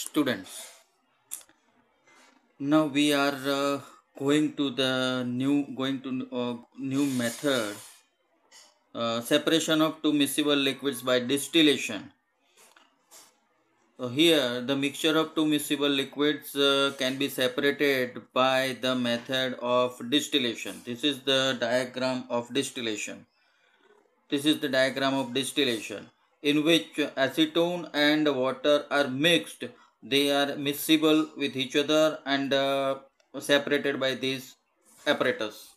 students now we are uh, going to the new going to uh, new method uh, separation of two miscible liquids by distillation so here the mixture of two miscible liquids uh, can be separated by the method of distillation this is the diagram of distillation this is the diagram of distillation in which acetone and water are mixed they are miscible with each other and uh, separated by these apparatus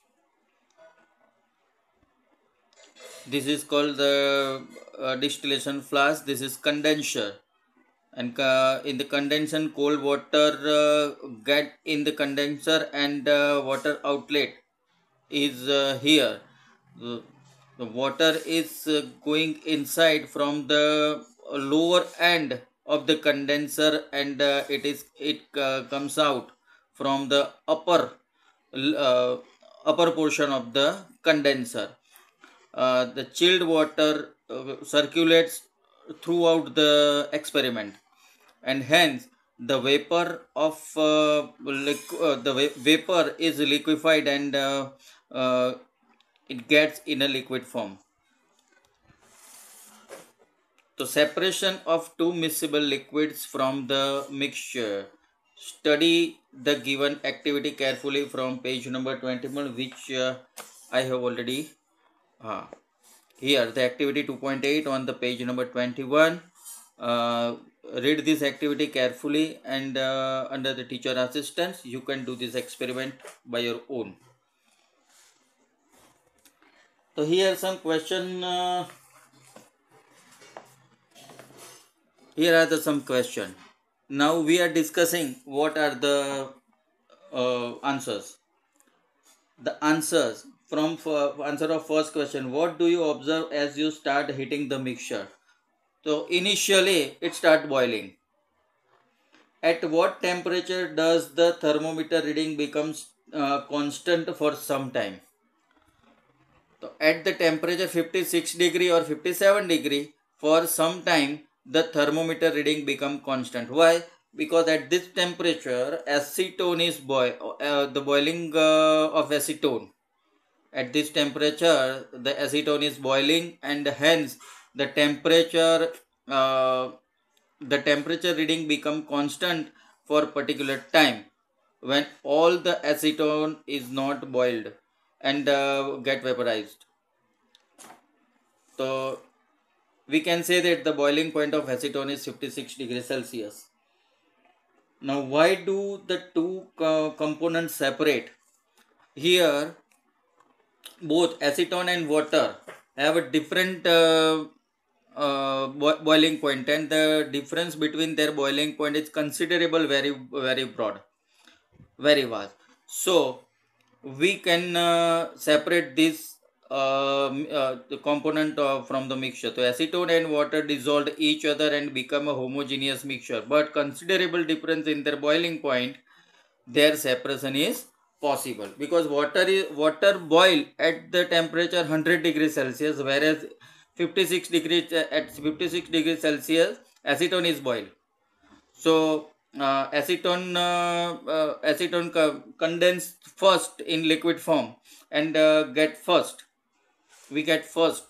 this is called the uh, distillation flask this is condenser and uh, in the condensation cold water uh, get in the condenser and uh, water outlet is uh, here the, the, water is going inside from the lower end of the condenser and uh, it is it uh, comes out from the upper uh, upper portion of the condenser uh, the chilled water uh, circulates throughout the experiment and hence the vapor of uh, the va vapor is liquefied and it gets in a liquid form so separation of two miscible liquids from the mixture. Study the given activity carefully from page number 21 which uh, I have already uh, here the activity 2.8 on the page number 21 uh, read this activity carefully and under the teacher assistance you can do this experiment by your own so here some question here are the some question now we are discussing what are the uh, answers the answers from answer of first question what do you observe as you start heating the mixture so initially it start boiling at what temperature does the thermometer reading becomes uh, constant for some time so at the temperature 56 degree or 57 degree for some time the thermometer reading become constant why because at this temperature acetone is boil uh, the boiling uh, of acetone at this temperature the acetone is boiling and hence the temperature uh, the temperature reading become constant for particular time when all the acetone is not boiled and uh, get vaporized so we can say that the boiling point of acetone is 56 degrees Celsius. Now why do the two uh, components separate? Here both acetone and water have a different uh, uh, bo boiling point and the difference between their boiling point is considerable very very broad very vast so we can uh, separate these um, uh, the component of, from the mixture. So acetone and water dissolved each other and become a homogeneous mixture. But considerable difference in their boiling point, their separation is possible because water is water boil at the temperature 100 degrees celsius whereas 56 degrees uh, at 56 degrees celsius acetone is boiled so uh, acetone uh, uh, acetone co condensed first in liquid form and uh, get first we get first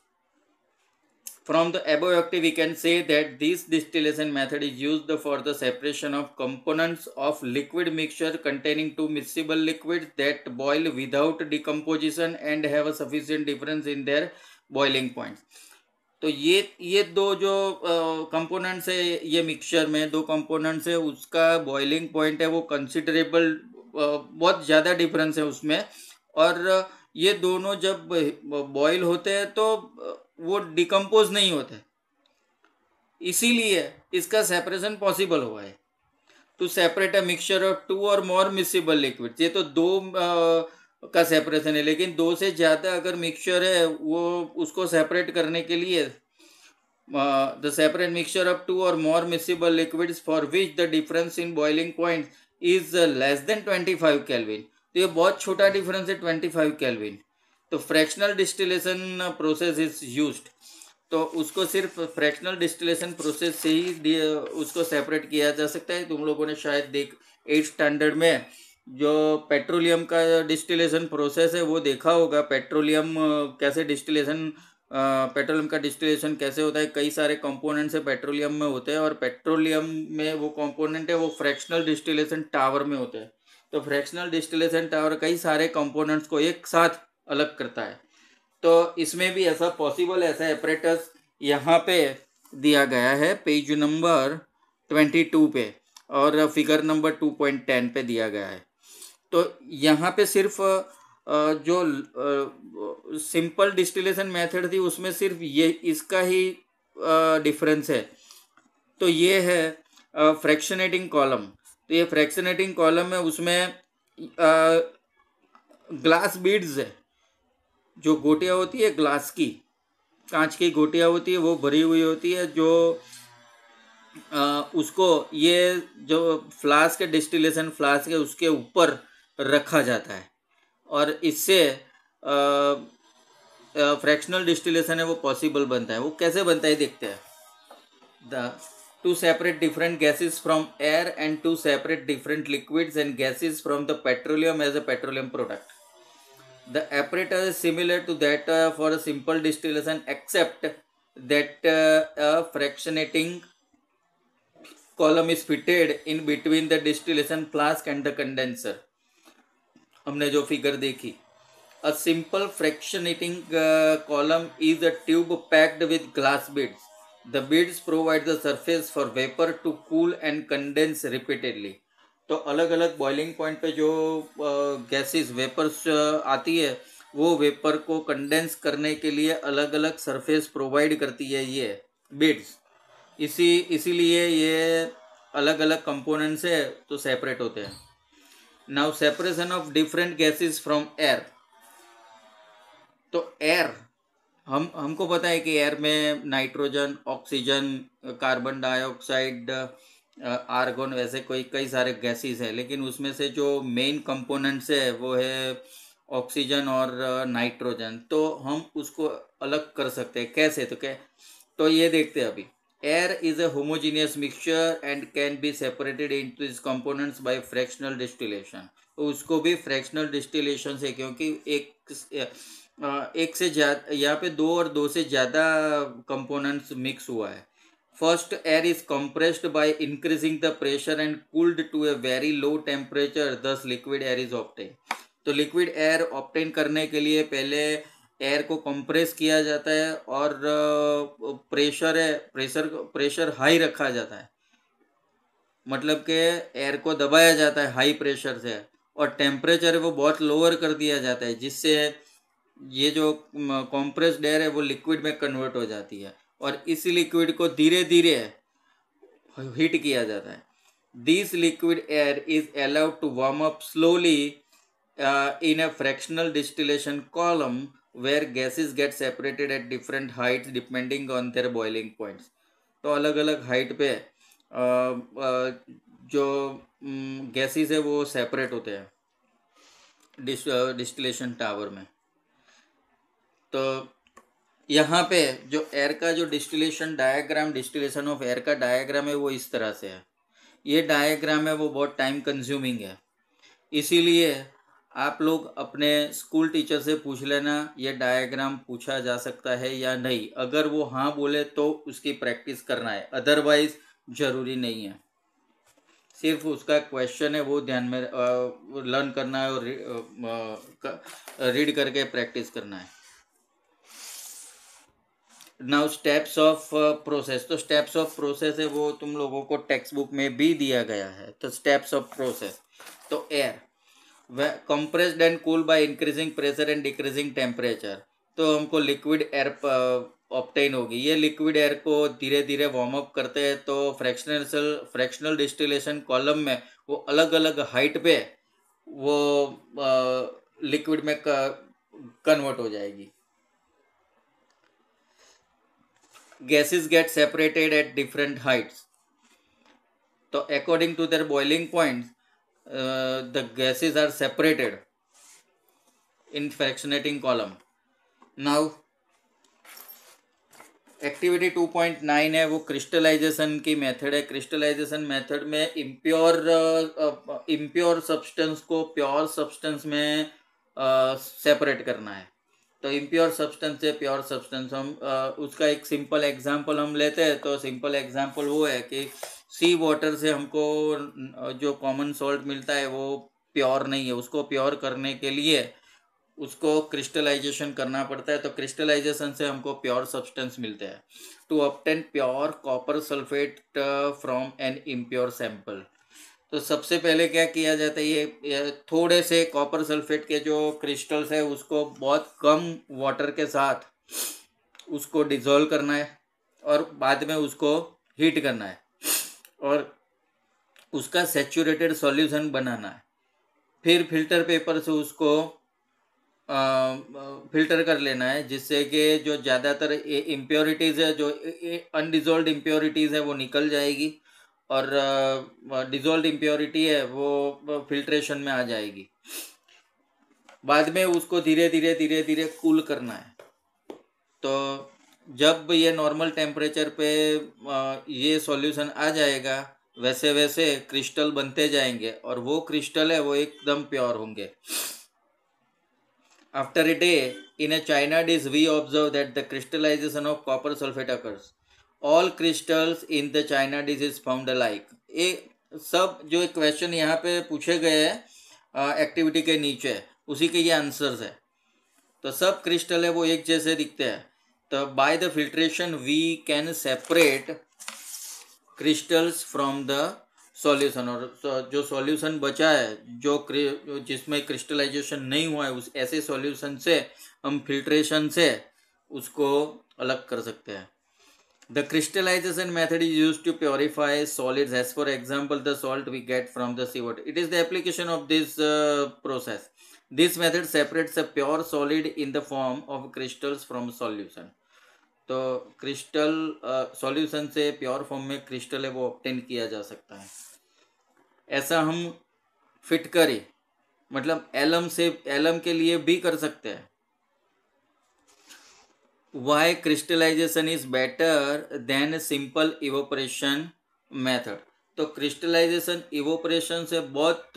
from the above octave we can say that this distillation method is used for the separation of components of liquid mixture containing two miscible liquids that boil without decomposition and have a sufficient difference in their boiling points तो ये ये दो जो components है ये mixture में दो components है उसका बॉइलिंग पॉइंट है वो कंसिडरेबल बहुत ज़्यादा डिफरेंस है उसमें और uh, ये दोनों जब बॉईल होते हैं तो वो डिकम्पोज नहीं होते इसीलिए इसका सेपरेशन पॉसिबल हुआ है टू तो separate a mixture of two or more miscible liquid ये तो दो आ, का सेपरेशन है लेकिन दो से ज़्यादा अगर मिक्सचर है वो उसको सेपरेट करने के लिए the separate mixture of two or more miscible liquids for which the difference in boiling point is less than twenty five kelvin तो ये बहुत छोटा डिफरेंस है ट्वेंटी फाइव कैलविन तो fractional distillation process is use तो उसको सिर्फ fractional distillation process से ही uh, उसको सेपरेट किया जा सकता है तुम लोगों ने शायद देख एट स्टैंडर्ड में जो पेट्रोलियम का डिस्टिलेशन प्रोसेस है वो देखा होगा पेट्रोलियम uh, कैसे डिस्टिलेशन पेट्रोलियम uh, का डिस्टिलेशन कैसे होता है कई सारे कंपोनेंट से पेट्रोलियम में होते हैं और पेट्रोलियम में वो कंपोनेंट है वो फ्रैक्शनल डिस्टिलेशन टावर में होते हैं तो फ्रैक्शनल डिस्टिलेशन टावर कई सारे कंपोनेंट्स को एक साथ अलग करता है तो इसमें भी ऐसा पॉसिबल ऐसा एपरेटस यहाँ पे दिया गया है पेज नंबर ट्वेंटी टू पे और figure number two point ten पे दिया गया है तो यहाँ पे सिर्फ जो सिंपल डिस्टिलेशन मेथड थी उसमें सिर्फ ये इसका ही डिफरेंस है तो ये है फ्रैक्शनेटिंग कॉलम तो ये फ्रैक्शनेटिंग कॉलम है उसमें ग्लास बीड्स है जो गोटियाँ होती है ग्लास की कांच की गोटियाँ होती है वो भरी हुई होती है जो आ, उसको ये जो फ्लास्क के डिस्टिलेशन फ्लास्क है उसके ऊपर रखा जाता है और इससे फ्रैक्शनल डिस्टिलेशन है वो पॉसिबल बनता है वो कैसे बनता है देखते हैं the To separate different gases from air and to separate different liquids and gases from the petroleum as a petroleum product. The apparatus is similar to that uh, for a simple distillation except that uh, a fractionating column is fitted in between the distillation flask and the condenser. हमने जो figure देखी A simple fractionating uh, column is a tube packed with glass beads. The beads provide the surface for vapour to cool and condense repeatedly तो अलग अलग boiling point पे जो gases vapours आती है वो वेपर को कंडेंस करने के लिए अलग अलग सरफेस प्रोवाइड करती है ये बीड्स इसी इसीलिए ये अलग अलग कंपोनेंट्स है तो सेपरेट होते हैं now separation of different gases from air तो एयर हम हमको पता है कि एयर में nitrogen oxygen carbon dioxide argon वैसे कोई कई सारे गैसेस है लेकिन उसमें से जो मेन कंपोनेंट्स है वो है ऑक्सीजन और नाइट्रोजन तो हम उसको अलग कर सकते हैं कैसे तो क्या तो ये देखते हैं अभी air is a homogeneous mixture and can be separated into its components by fractional distillation उसको भी फ्रैक्शनल डिस्टिलेशन से क्योंकि एक एक से ज्यादा यहाँ पे दो और दो से ज़्यादा कंपोनेंट्स मिक्स हुआ है first air is compressed by increasing the pressure and cooled to a very low temperature thus liquid air is obtained तो लिक्विड एयर ऑप्टेन करने के लिए पहले एयर को कंप्रेस किया जाता है और प्रेशर है प्रेशर प्रेशर हाई रखा जाता है मतलब के एयर को दबाया जाता है हाई प्रेशर से और टेम्परेचर है वो बहुत लोअर कर दिया जाता है जिससे ये जो कंप्रेस्ड एयर है वो लिक्विड में कन्वर्ट हो जाती है और इस लिक्विड को धीरे धीरे हीट किया जाता है this liquid air is allowed to warm up slowly in a fractional distillation column where gases get separated at different height depending on their boiling points तो अलग अलग हाइट पे जो गैसेज है वो सेपरेट होते हैं डिस डिस्टिलेशन टावर में तो यहाँ पे जो एयर का जो distillation diagram distillation of air का डायग्राम है वो इस तरह से है ये डायग्राम है वो बहुत टाइम कंज्यूमिंग है इसीलिए आप लोग अपने स्कूल टीचर से पूछ लेना ये डायग्राम पूछा जा सकता है या नहीं अगर वो हाँ बोले तो उसकी प्रैक्टिस करना है अदरवाइज ज़रूरी नहीं है सिर्फ उसका क्वेश्चन है वो ध्यान में लर्न करना है और रीड करके प्रैक्टिस करना है नाउ स्टेप्स ऑफ प्रोसेस तो स्टेप्स ऑफ प्रोसेस है वो तुम लोगों को टेक्स्ट बुक में भी दिया गया है तो स्टेप्स ऑफ प्रोसेस तो air compressed and cool by increasing pressure and decreasing temperature तो हमको लिक्विड एयर ऑप्टेन होगी ये लिक्विड एयर को धीरे धीरे वार्म अप करते हैं तो फ्रैक्शनल फ्रैक्शनल डिस्टिलेशन कॉलम में वो अलग अलग हाइट पे वो लिक्विड में कन्वर्ट हो जाएगी gases get separated at different heights तो according to their boiling points uh, the gases are separated in fractionating column now activity 2.9 है वो क्रिस्टलाइजेशन की मेथड है क्रिस्टलाइजेशन मेथड में इम्प्योर इम्प्योर सब्सटेंस को प्योर सब्सटेंस में सेपरेट uh, करना है तो इम्प्योर सब्सटेंस से प्योर सब्सटेंस हम uh, उसका एक सिंपल एग्जांपल हम लेते हैं तो सिंपल एग्जांपल वो है कि सी वाटर से हमको जो कॉमन सॉल्ट मिलता है वो प्योर नहीं है उसको प्योर करने के लिए उसको क्रिस्टलाइजेशन करना पड़ता है तो क्रिस्टलाइजेशन से हमको प्योर सब्सटेंस मिलते हैं to obtain pure copper sulphate from an impure sample तो सबसे पहले क्या किया जाता है ये थोड़े से कॉपर सल्फेट के जो क्रिस्टल्स है उसको बहुत कम वाटर के साथ उसको डिजोल्व करना है और बाद में उसको हीट करना है और उसका सेचूरेटेड सॉल्यूशन बनाना है फिर फिल्टर पेपर से उसको आ, फिल्टर कर लेना है जिससे कि जो ज़्यादातर इम्प्योरिटीज़ है जो अनडिज़ोल्ड इम्प्योरिटीज़ है वो निकल जाएगी और डिज़ोल्ड इम्प्योरिटी है वो फिल्ट्रेशन में आ जाएगी बाद में उसको धीरे धीरे धीरे धीरे कूल करना है तो जब ये नॉर्मल टेम्परेचर पे ये सॉल्यूशन आ जाएगा वैसे वैसे क्रिस्टल बनते जाएंगे और वो क्रिस्टल है वो एकदम प्योर होंगे after a day in a china dish, we observe that the crystallization of copper sulfate all crystals in the china China is is the like ये सब जो क्वेश्चन यहाँ पे पूछे गए हैं एक्टिविटी के नीचे उसी के ये आंसर्स है तो सब क्रिस्टल है वो एक जैसे दिखते हैं the by the filtration we can separate crystals from the solution और जो सॉल्यूशन बचा है जो जिसमें क्रिस्टलाइजेशन नहीं हुआ है उस ऐसे सॉल्यूशन से हम फिल्ट्रेशन से उसको अलग कर सकते हैं the crystallization method is use to purify solid as for example the salt we get from the sea water it is the application of this process this method separates a pure solid in the form of crystals from solution तो crystal solution से pure form में crystal है वो obtain किया जा सकता है ऐसा हम फिट करें मतलब एलम से एलम के लिए भी कर सकते हैं why crystallization is better than simple evaporation method तो क्रिस्टलाइजेशन इवोपरेशन से बहुत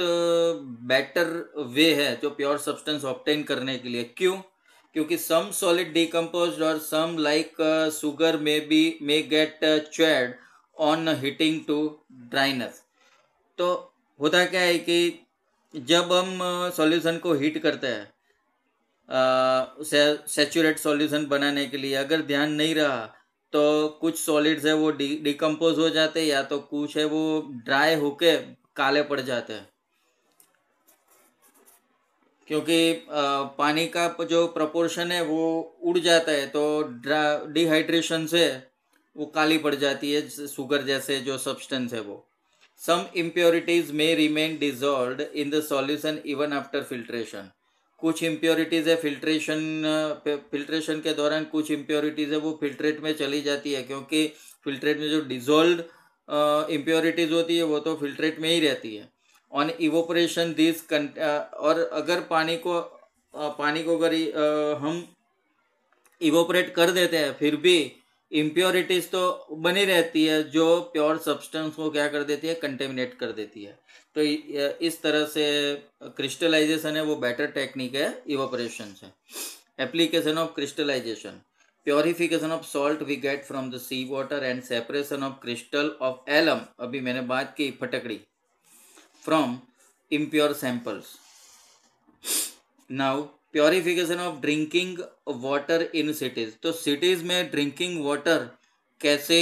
बेटर वे है जो प्योर सब्सटेंस ऑप्टेन करने के लिए क्यों क्योंकि सम solid decompose or some like sugar may be may get charred on heating to dryness तो होता क्या है कि जब हम सॉल्यूशन uh, को हीट करते हैं uh, सेचूरेट सॉल्यूशन बनाने के लिए अगर ध्यान नहीं रहा तो कुछ सॉलिड्स है वो डिकम्पोज हो जाते हैं या तो कुछ है वो ड्राई होके काले पड़ जाते हैं क्योंकि पानी का जो प्रपोर्शन है वो उड़ जाता है तो ड्रा डिहाइड्रेशन से वो काली पड़ जाती है शुगर जैसे जो सब्सटेंस है वो some impurities may remain dissolve in the solution even after filtration कुछ इम्प्योरिटीज़ है फिल्ट्रेशन फिल्ट्रेशन के दौरान कुछ इम्प्योरिटीज़ है वो फिल्ट्रेट में चली जाती है क्योंकि फिल्ट्रेट में जो डिजोल्व इम्प्योरिटीज़ होती है वो तो फिल्ट्रेट में ही रहती है ऑन इवोपरेशन दिस और अगर पानी को uh, पानी को अगर uh, हम इवोपरेट कर देते हैं फिर भी इम्प्योरिटीज तो बनी रहती है जो प्योर सब्सटेंस को क्या कर देती है कंटेमिनेट कर देती है तो uh, इस तरह से क्रिस्टलाइजेशन है वो बेटर टेक्निक है इवोपरेशन से application of crystallization purification of salt we get from the sea water and separation of crystal of alum अभी मैंने बात की फटकड़ी from impure samples. Now, purification of drinking water in cities तो cities में drinking water कैसे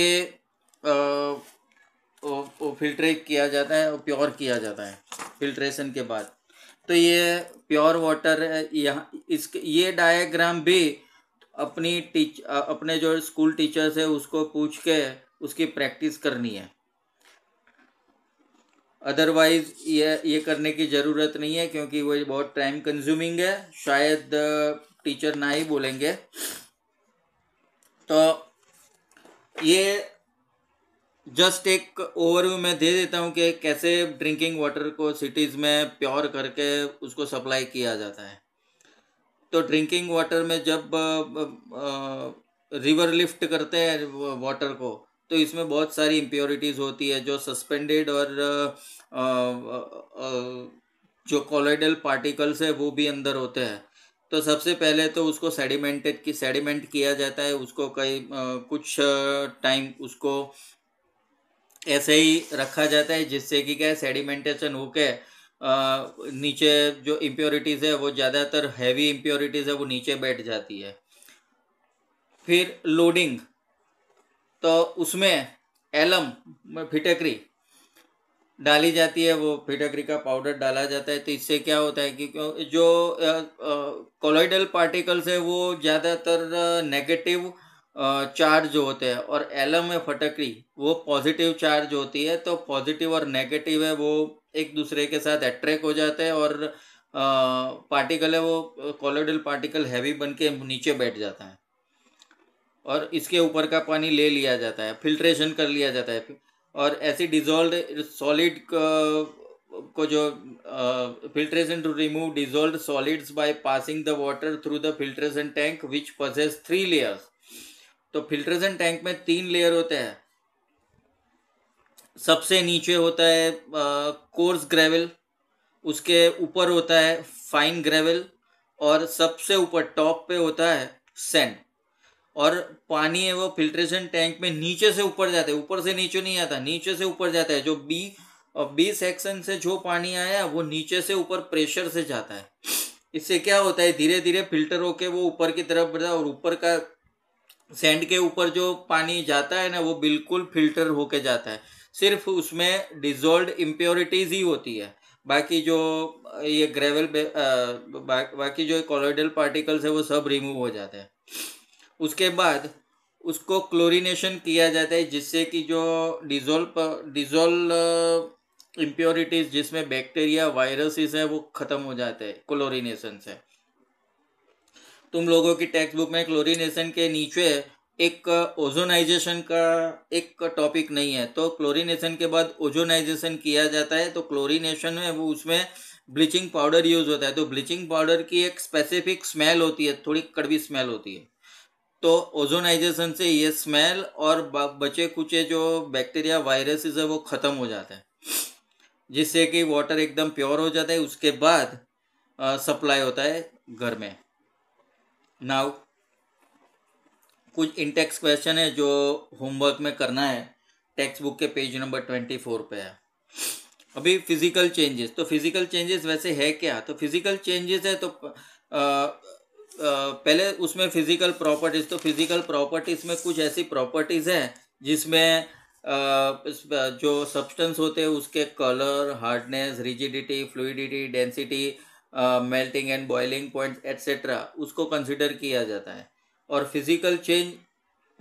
filtrate किया जाता है और प्योर किया जाता है फिल्ट्रेशन के बाद तो ये प्योर वाटर यहाँ इसके ये डायग्राम भी अपनी टीच अपने जो स्कूल टीचर्स है उसको पूछ के उसकी प्रैक्टिस करनी है अदरवाइज़ ये ये करने की ज़रूरत नहीं है क्योंकि वो बहुत टाइम कंज्यूमिंग है शायद टीचर ना ही बोलेंगे तो ये जस्ट एक ओवरव्यू मैं दे देता हूँ कि कैसे ड्रिंकिंग वाटर को सिटीज़ में प्योर करके उसको सप्लाई किया जाता है तो ड्रिंकिंग वाटर में जब रिवर लिफ्ट करते हैं वाटर को तो इसमें बहुत सारी इम्प्योरिटीज़ होती है जो सस्पेंडेड और आ, आ, आ, जो कोलोइडल पार्टिकल्स है वो भी अंदर होते हैं तो सबसे पहले तो उसको सेडिमेंटेड की सेडिमेंट किया जाता है उसको कई कुछ टाइम उसको ऐसे ही रखा जाता है जिससे कि क्या सेडिमेंटेशन के नीचे जो इम्प्योरिटीज़ है वो ज़्यादातर हैवी इम्प्योरिटीज़ है वो नीचे बैठ जाती है फिर लोडिंग तो उसमें एलम फिटकरी डाली जाती है वो फिटकरी का पाउडर डाला जाता है तो इससे क्या होता है कि जो कोलोइडल पार्टिकल्स है वो ज़्यादातर नेगेटिव चार्ज होते हैं और एलम में फटकरी वो पॉजिटिव चार्ज होती है तो पॉजिटिव और नेगेटिव है वो एक दूसरे के साथ अट्रैक्ट हो जाते हैं और पार्टिकल है वो कोलोइडल पार्टिकल हैवी बन के नीचे बैठ जाता है और इसके ऊपर का पानी ले लिया जाता है फिल्ट्रेशन कर लिया जाता है और ऐसे डिजोल्व सॉलिड को जो filtration to remove dissolve solids by passing the water through the filtration tank which possesses three layers तो फिल्ट्रेशन टैंक में तीन लेयर होते हैं सबसे नीचे होता है कोर्स ग्रेवल उसके ऊपर होता है फाइन ग्रेवल और सबसे ऊपर टॉप पे होता है सेंड और पानी है वो फिल्ट्रेशन टैंक में नीचे से ऊपर जाता है ऊपर से नीचे नहीं आता नीचे से ऊपर जाता है जो बी और बी सेक्शन से जो पानी आया वो नीचे से ऊपर प्रेशर से जाता है इससे क्या होता है धीरे धीरे फिल्टर होके वो ऊपर की तरफ बढ़ता है और ऊपर का सैंड के ऊपर जो पानी जाता है ना वो बिल्कुल फिल्टर होके जाता है सिर्फ उसमें डिजोल्व इम्प्योरिटीज ही होती है बाकी जो ये ग्रेवल बाकी जो कॉलोइडल पार्टिकल्स है वो सब रिमूव हो जाते हैं उसके बाद उसको क्लोरीनेशन किया जाता है जिससे कि जो डिजोल्व डिजोल्व इम्प्योरिटीज जिसमें बैक्टीरिया वायरसेस है वो ख़त्म हो जाते हैं क्लोरीनेशन से तुम लोगों की टेक्स्ट बुक में क्लोरीनेशन के नीचे एक ओजोनाइजेशन uh, का एक टॉपिक नहीं है तो क्लोरीनेशन के बाद ओजोनाइजेशन किया जाता है तो क्लोरीनेशन में वो उसमें ब्लीचिंग पाउडर यूज़ होता है तो ब्लीचिंग पाउडर की एक स्पेसिफिक स्मेल होती है थोड़ी कड़वी स्मेल होती है तो ओजोनाइजेशन से ये स्मेल और बचे कुचे जो बैक्टीरिया वायरसेस है वो ख़त्म हो जाते हैं जिससे कि वाटर एकदम प्योर हो जाता है उसके बाद सप्लाई होता है घर में नाउ कुछ इंटेक्स क्वेश्चन है जो होमवर्क में करना है टेक्स्ट बुक के पेज नंबर ट्वेंटी फोर पे है अभी फिजिकल चेंजेस तो फिजिकल चेंजेस वैसे है क्या तो फिजिकल चेंजेस है तो आ, पहले उसमें फिजिकल प्रॉपर्टीज़ तो फिजिकल प्रॉपर्टीज़ में कुछ ऐसी प्रॉपर्टीज़ हैं जिसमें जो सब्सटेंस होते हैं उसके colour hardness rigidity fluidity density melting and boiling point etcetera उसको कंसिडर किया जाता है और फिजिकल चेंज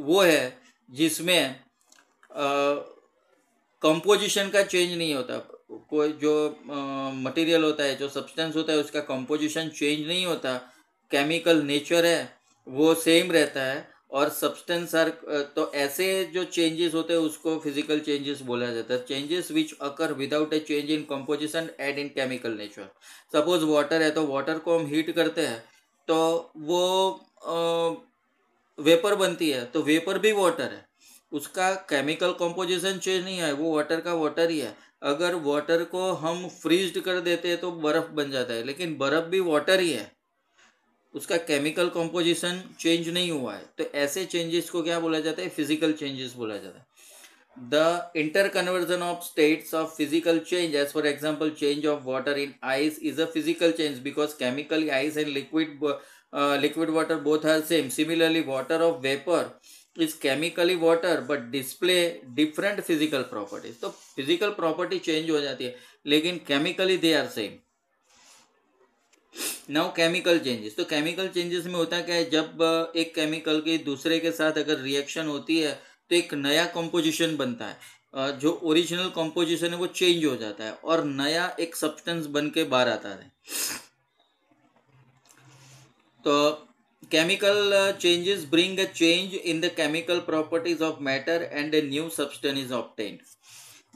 वो है जिसमें कंपोजिशन का चेंज नहीं होता कोई जो मटेरियल होता है जो सब्सटेंस होता है उसका कंपोजिशन चेंज नहीं होता केमिकल नेचर है वो सेम रहता है और सब्सटेंस आर तो ऐसे जो चेंजेस होते हैं उसको फिजिकल चेंजेस बोला जाता है changes which occur without a change in composition and in chemical nature suppose water है तो वाटर को हम हीट करते हैं तो वो वेपर बनती है तो वेपर भी वाटर है उसका केमिकल कंपोजिशन चेंज नहीं है वो वाटर का वाटर ही है अगर वाटर को हम फ्रीज कर देते हैं तो बर्फ़ बन जाता है लेकिन बर्फ़ भी वाटर ही है उसका केमिकल कॉम्पोजिशन चेंज नहीं हुआ है तो ऐसे चेंजेस को क्या बोला जाता है फिजिकल चेंजेस बोला जाता है the interconversion of states of physical change as for example change of water in ice is a physical change because chemical ice and liquid liquid water both are same similarly water of vapour is chemically water but display different physical properties तो physical property change हो जाती है लेकिन chemically they are same now chemical changes तो chemical changes में होता क्या है जब एक केमिकल के दूसरे के साथ अगर रिएक्शन होती है तो एक नया कंपोजिशन बनता है जो ओरिजिनल कंपोजिशन है वो चेंज हो जाता है और नया एक सब्सटेंस बन के बाहर आता है तो chemical changes bring a change in the chemical properties of matter and and new substance is obtained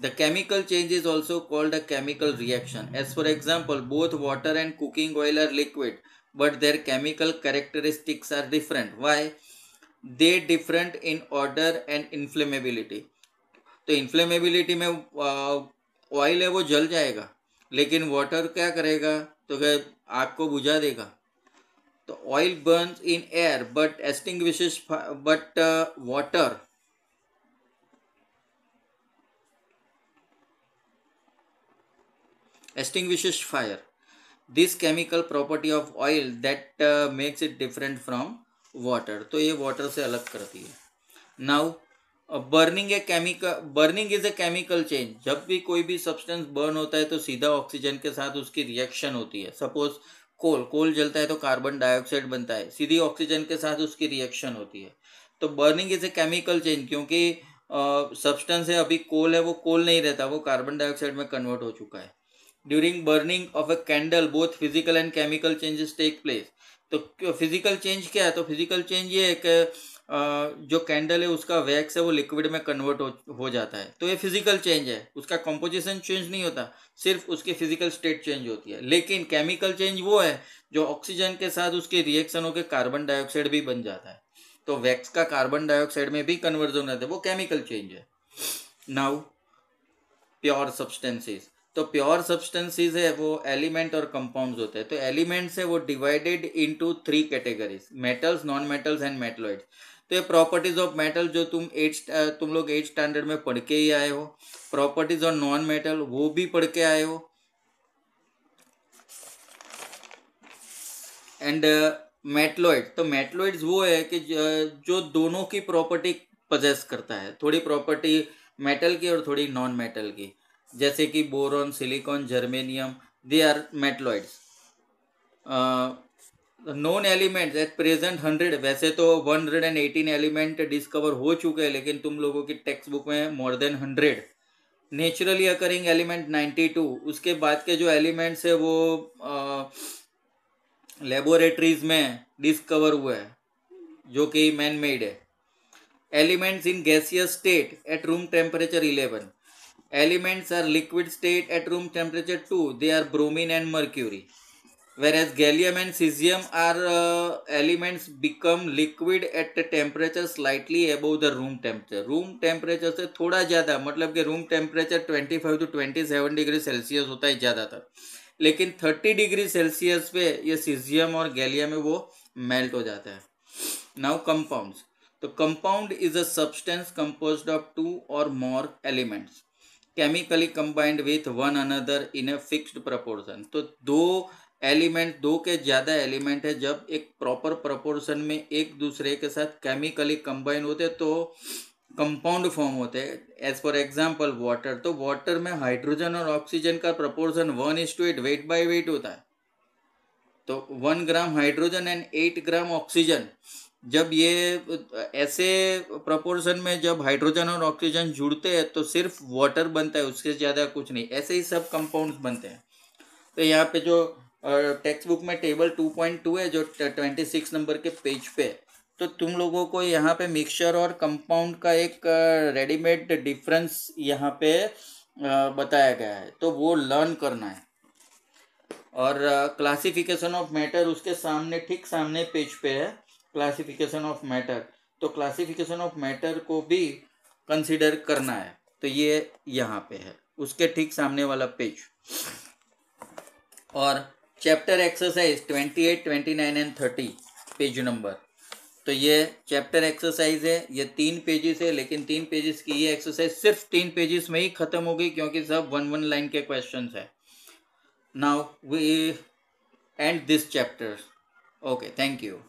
The chemical change is also called a chemical reaction. As for example, both water and cooking oil are liquid, but their chemical characteristics are different. Why? They different in order and inflammability. तो इन्फ्लेमेबिलिटी में oil है वो जल जाएगा लेकिन water क्या करेगा तो क्या आपको बुझा देगा तो oil burn in air but एस्टिंग but water extinguishes fire this chemical property of oil that uh, makes it different from water तो ये water से अलग करती है now burning a chemical burning is a chemical change जब भी कोई भी सब्सटेंस बर्न होता है तो सीधा ऑक्सीजन के साथ उसकी रिएक्शन होती है सपोज कोल कोल जलता है तो कार्बन डाइऑक्साइड बनता है सीधी ऑक्सीजन के साथ उसकी रिएक्शन होती है तो burning is a chemical change क्योंकि सब्सटेंस uh, है अभी कोल है वो कोल नहीं रहता वो कार्बन डाइऑक्साइड में कन्वर्ट हो चुका है during burning of a candle both physical and chemical changes take place तो फिजिकल चेंज क्या है तो फिजिकल चेंज ये है कि जो कैंडल है उसका वैक्स है वो लिक्विड में कन्वर्ट हो, जाता है तो ये फिजिकल चेंज है उसका कंपोजिशन चेंज नहीं होता सिर्फ उसकी फिजिकल स्टेट चेंज होती है लेकिन केमिकल चेंज वो है जो ऑक्सीजन के साथ उसके रिएक्शन होकर कार्बन डाइऑक्साइड भी बन जाता है तो वैक्स का कार्बन डाइऑक्साइड में भी कन्वर्जन रहता है वो केमिकल चेंज है नाउ प्योर सब्सटेंसेस तो प्योर सब्सटेंसेस है वो एलिमेंट और कंपाउंड्स होते हैं तो एलिमेंट्स है वो divided into three categories metals non metals and metalloid तो ये प्रॉपर्टीज ऑफ मेटल जो तुम एट तुम लोग एट स्टैंडर्ड में पढ़ के ही आए हो प्रॉपर्टीज ऑफ नॉन मेटल वो भी पढ़ के आए हो एंड मेटलॉइड uh, तो मेटलॉइड्स वो है कि जो दोनों की प्रॉपर्टी पजेस करता है थोड़ी प्रॉपर्टी मेटल की और थोड़ी नॉन मेटल की जैसे कि boron silicon germanium they are metalloids non elements at present hundred वैसे तो one hundred and eighteen element discover हो चुके हैं लेकिन तुम लोगों की टेक्स्ट बुक में more than hundred naturally occurring element ninety two उसके बाद के जो एलिमेंट्स है वो लेबोरेटरीज में डिस्कवर हुए हैं जो कि मैन मेड है elements in gaseous state at room temperature eleven elements are liquid state at room temperature 2 they are bromine and mercury whereas gallium and cesium are uh, elements become liquid at a temperature slightly above the room temperature room temperature से थोड़ा ज़्यादा मतलब कि room temperature 25 to 27 degree Celsius होता है ज़्यादातर लेकिन 30 degree Celsius पे ये सीजियम और गैलियम है वो मेल्ट हो जाता है नाउ कंपाउंड्स तो compound is a substance composed of two or more elements chemically combined with one another in a fixed proportion तो दो एलिमेंट दो के ज़्यादा एलिमेंट है जब एक प्रॉपर प्रपोर्सन में एक दूसरे के साथ केमिकली कंबाइंड होते तो कंपाउंड फॉर्म होते हैं एज फॉर एग्जाम्पल वाटर तो वाटर तो में हाइड्रोजन और ऑक्सीजन का proportion one is to eight weight by weight होता है तो one gram hydrogen and eight gram oxygen जब ये ऐसे प्रपोर्सन में जब हाइड्रोजन और ऑक्सीजन जुड़ते हैं तो सिर्फ वाटर बनता है उसके ज़्यादा कुछ नहीं ऐसे ही सब कंपाउंड्स बनते हैं तो यहाँ पे जो टेक्स्ट बुक में टेबल टू पॉइंट टू है जो ट्वेंटी सिक्स नंबर के पेज पे तो तुम लोगों को यहाँ पे मिक्सचर और कंपाउंड का एक रेडीमेड डिफरेंस यहाँ पे बताया गया है तो वो लर्न करना है और क्लासिफिकेशन ऑफ मैटर उसके सामने ठीक सामने पेज पे है क्लासिफिकेशन ऑफ मैटर तो क्लासिफिकेशन ऑफ मैटर को भी कंसिडर करना है तो ये यहाँ पे है उसके ठीक सामने वाला पेज और chapter exercise twenty eight twenty nine and thirty page number तो ये चैप्टर एक्सरसाइज है ये तीन पेजेस है लेकिन तीन पेजेस की ये एक्सरसाइज सिर्फ तीन पेजेस में ही खत्म होगी क्योंकि सब वन वन लाइन के क्वेश्चन है now we end this chapter okay thank you